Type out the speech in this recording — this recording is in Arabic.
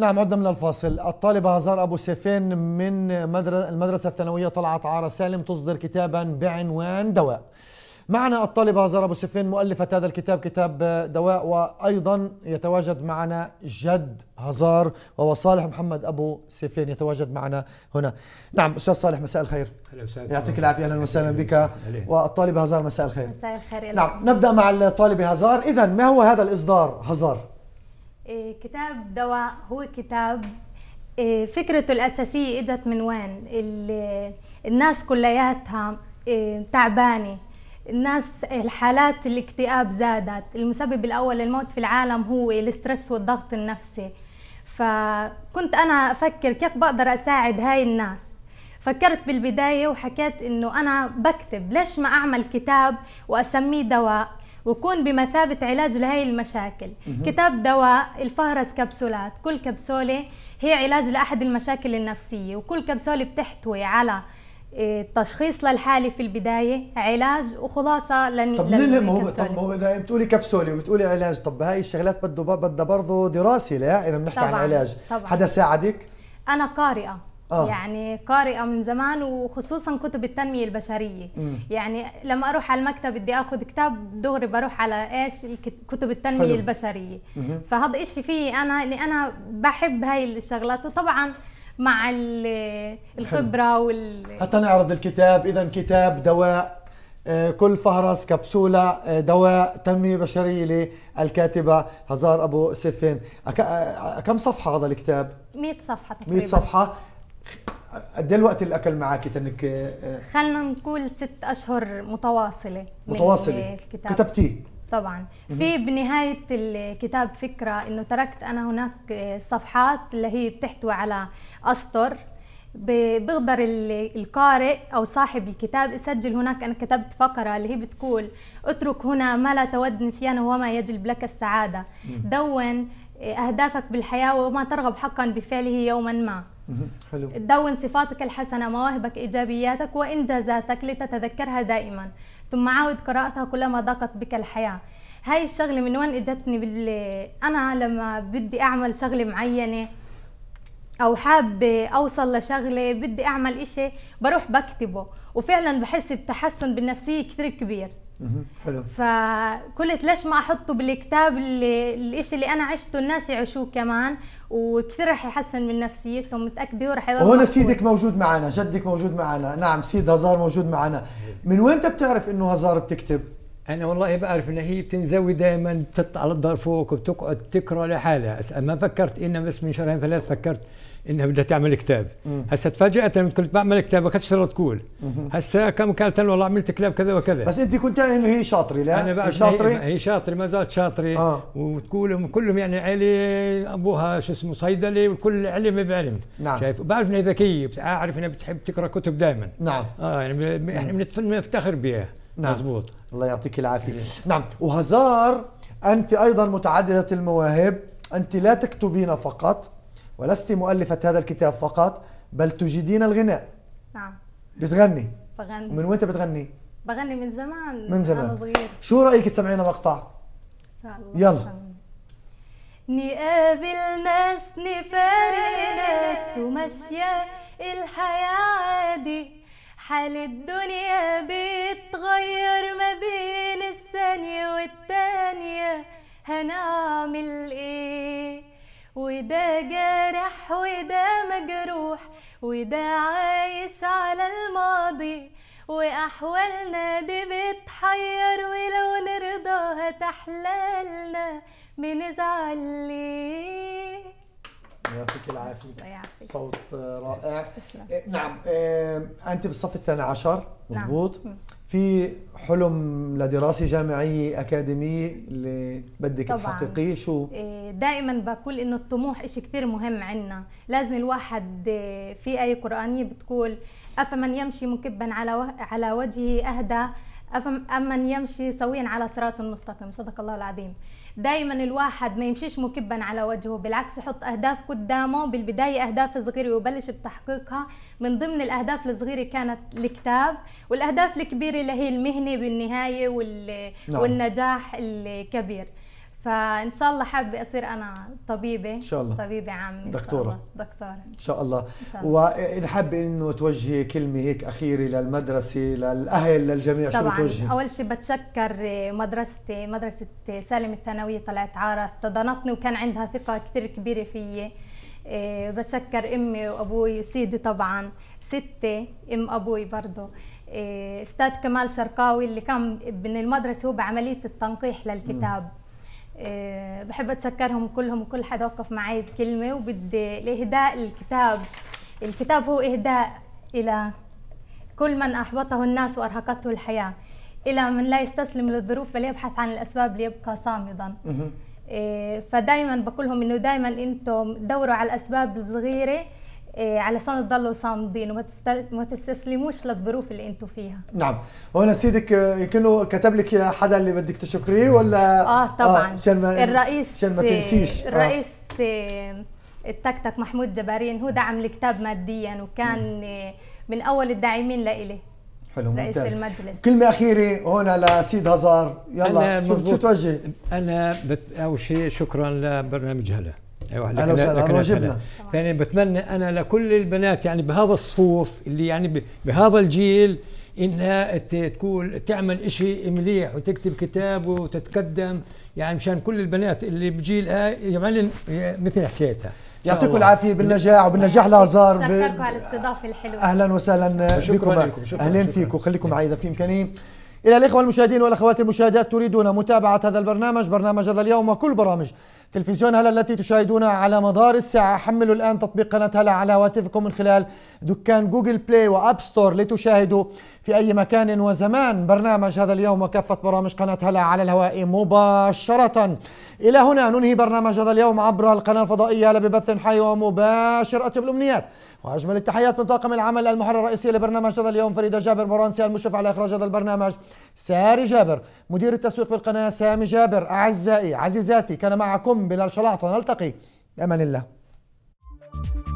نعم عدنا من الفاصل الطالبة هزار أبو سيفين من المدرسة الثانوية طلعت عارة سالم تصدر كتابا بعنوان دواء معنا الطالبة هزار أبو سيفين مؤلفة هذا الكتاب كتاب دواء وأيضا يتواجد معنا جد هزار وهو صالح محمد أبو سيفين يتواجد معنا هنا نعم أستاذ صالح مساء الخير يعطيك العافية أهلا وسهلا بك والطالبة هزار مساء الخير مساء الخير نعم نبدأ مع الطالبة هزار إذا ما هو هذا الإصدار هزار إيه، كتاب دواء هو كتاب إيه، فكرته الأساسية إجت من وين الناس كلياتها إيه، تعبانة الناس الحالات الاكتئاب زادت المسبب الأول للموت في العالم هو الاسترس والضغط النفسي فكنت أنا أفكر كيف بقدر أساعد هاي الناس فكرت بالبداية وحكيت إنه أنا بكتب ليش ما أعمل كتاب وأسميه دواء ويكون بمثابة علاج لهي المشاكل كتاب دواء الفهرس كبسولات كل كبسولة هي علاج لأحد المشاكل النفسية وكل كبسولة بتحتوي على آه، تشخيص للحالة في البداية علاج وخلاصة لن طب ليه ما هو طب ما هو إذا بتقولي كبسولة وبتقولي علاج طب هاي الشغلات بده بدها برضه دراسة لا إذا بنحكي عن علاج طبعًا. حدا ساعدك؟ أنا قارئة آه. يعني قارئه من زمان وخصوصا كتب التنميه البشريه م. يعني لما اروح على المكتب بدي اخذ كتاب دغري بروح على ايش كتب التنميه حلو. البشريه فهذا إشي فيه انا اللي انا بحب هاي الشغلات وطبعا مع الخبره حلو. وال حتى نعرض الكتاب اذا كتاب دواء آه، كل فهرس كبسولة آه، دواء تنمية بشرية للكاتبة هزار أبو سفين آه، كم صفحة هذا الكتاب؟ 100 صفحة تقريبا 100 صفحة قد إيه الوقت اللي اكل معك انك خلينا نقول ست اشهر متواصله متواصله كتبتيه طبعا في بنهايه الكتاب فكره انه تركت انا هناك صفحات اللي هي بتحتوي على اسطر بيقدر القارئ او صاحب الكتاب يسجل هناك انا كتبت فقره اللي هي بتقول اترك هنا ما لا تود نسيانه وما يجلب لك السعاده دون آه، اهدافك بالحياه وما ترغب حقا بفعله يوما ما حلو دون صفاتك الحسنة مواهبك إيجابياتك وإنجازاتك لتتذكرها دائما ثم عاود قراءتها كلما ضاقت بك الحياة هاي الشغلة من وين اجتني بال... أنا لما بدي أعمل شغلة معينة أو حابة أوصل لشغلة بدي أعمل إشي بروح بكتبه وفعلا بحس بتحسن بالنفسية كثير كبير حلو فقلت ليش ما احطه بالكتاب اللي الشيء اللي انا عشته الناس يعيشوه كمان وكثير رح يحسن من نفسيتهم متاكده ورح يضل هون سيدك موجود معنا جدك موجود معنا نعم سيد هزار موجود معنا من وين انت بتعرف انه هزار بتكتب انا والله بعرف ان هي بتنزوي دائما بتطلع على الدار فوق وبتقعد تقرا لحالها ما فكرت انها بس من شهرين ثلاث فكرت انها بدها تعمل كتاب هسه تفاجات لما كنت بعمل كتاب ما كانتش تقول هسه كم كانت والله عملت كتاب كذا وكذا بس انت كنت يعني انه هي شاطره لا انا بقى شاطره هي, هي شاطره ما زالت شاطره آه. وتقول كلهم يعني عيله ابوها شو اسمه صيدلي وكل علم بعلم نعم شايف بعرف انها ذكيه اعرف انها بتحب تقرا كتب دائما نعم اه يعني احنا يعني بنفتخر بها نعم مزبوط الله يعطيك العافيه إيه. نعم وهزار انت ايضا متعدده المواهب انت لا تكتبين فقط ولست مؤلفة هذا الكتاب فقط بل تجيدين الغناء نعم بتغني بغني ومن وين بتغني؟ بغني من زمان من زمان صغير شو رأيك تسمعينا مقطع؟ إن شاء الله يلا نقابل ناس نفارق ناس وماشية الحياة عادي حال الدنيا بيتغير ما بين الثانية والتانية هنعمل ايه ده جارح وده مجروح وده عايش على الماضي وأحوالنا دي بتحير ولو نرضاها تحلالنا بنزعل ليه يعطيك العافيه الله يعافيك صوت رائع تسلم. إيه، نعم إيه، انت في الصف الثاني عشر مزبوط نعم. في حلم لدراسه جامعيه اكاديميه اللي بدك تحققيه شو إيه، دائما بقول انه الطموح شيء كثير مهم عندنا لازم الواحد في اي قرانيه بتقول افمن يمشي مكبا على على وجهه اهدى أمن يمشي سويا على صراط مستقيم صدق الله العظيم دايما الواحد ما يمشيش مكبا على وجهه بالعكس يحط أهداف قدامه بالبداية أهداف صغيرة ويبلش بتحقيقها من ضمن الأهداف الصغيرة كانت الكتاب والأهداف الكبيرة اللي هي المهنة بالنهاية وال... نعم. والنجاح الكبير فان شاء الله حابه اصير انا طبيبه ان شاء الله طبيبه عامه دكتوره الله. دكتوره ان شاء الله, إن شاء الله. واذا حابه انه توجهي كلمه هيك اخيره للمدرسه للاهل للجميع طبعاً. شو بتوجهي اول شيء بتشكر مدرستي مدرسه سالم الثانويه طلعت عاره احتضنتني وكان عندها ثقه كثير كبيره فيي إيه، بتشكر امي وابوي وسيدي طبعا ستي ام ابوي برضه إيه، استاذ كمال شرقاوي اللي كان من المدرسه هو بعمليه التنقيح للكتاب م. إيه، بحب اتشكرهم كلهم وكل حدا وقف معي بكلمه وبدي الاهداء الكتاب الكتاب هو اهداء الى كل من احبطه الناس وارهقته الحياه الى من لا يستسلم للظروف بل يبحث عن الاسباب ليبقى صامدا إيه، فدائما بقول لهم انه دائما انتم دوروا على الاسباب الصغيره إيه، علشان تضلوا صامدين وما تستسلموش للظروف اللي انتم فيها نعم هون سيدك يمكنه كتب لك حدا اللي بدك تشكريه ولا اه, آه، طبعا عشان آه ما الرئيس عشان ما تنسيش آه. الرئيس آه. التكتك محمود جبارين هو دعم الكتاب ماديا وكان آه، من اول الداعمين لإلي حلو ممتاز رئيس المجلس كلمة أخيرة هنا لسيد هزار يلا أنا شو, شو توجه أنا بت... أول شيء شكرا لبرنامج هلا ايوه اهلا وسهلا اهلا وجبنا ثانيا بتمنى انا لكل البنات يعني بهذا الصفوف اللي يعني بهذا الجيل انها تقول تعمل شيء مليح وتكتب كتاب وتتقدم يعني مشان كل البنات اللي بجيلها يعملن مثل حكايتها يعطيكم العافيه بالنجاح وبالنجاح لازار ب... على الاستضافه الحلوه اهلا وسهلا بكم اهلا فيكم خليكم معي اذا في امكانيه الى الاخوه المشاهدين والاخوات المشاهدات تريدون متابعه هذا البرنامج برنامج هذا اليوم وكل برامج تلفزيون هلا التي تشاهدونها على مدار الساعة حملوا الآن تطبيق قناة هلا على هواتفكم من خلال دكان جوجل بلاي وأب ستور لتشاهدوا في أي مكان وزمان برنامج هذا اليوم وكافة برامج قناة هلا على الهواء مباشرة إلى هنا ننهي برنامج هذا اليوم عبر القناة الفضائية ببث حي ومباشر الأمنيات وأجمل التحيات من طاقم العمل المحرر الرئيسي لبرنامج هذا اليوم فريدة جابر برانسي المشرف على إخراج هذا البرنامج ساري جابر مدير التسويق في القناة سامي جابر أعزائي عزيزاتي كان معكم بلال شلاطة نلتقي بأمان الله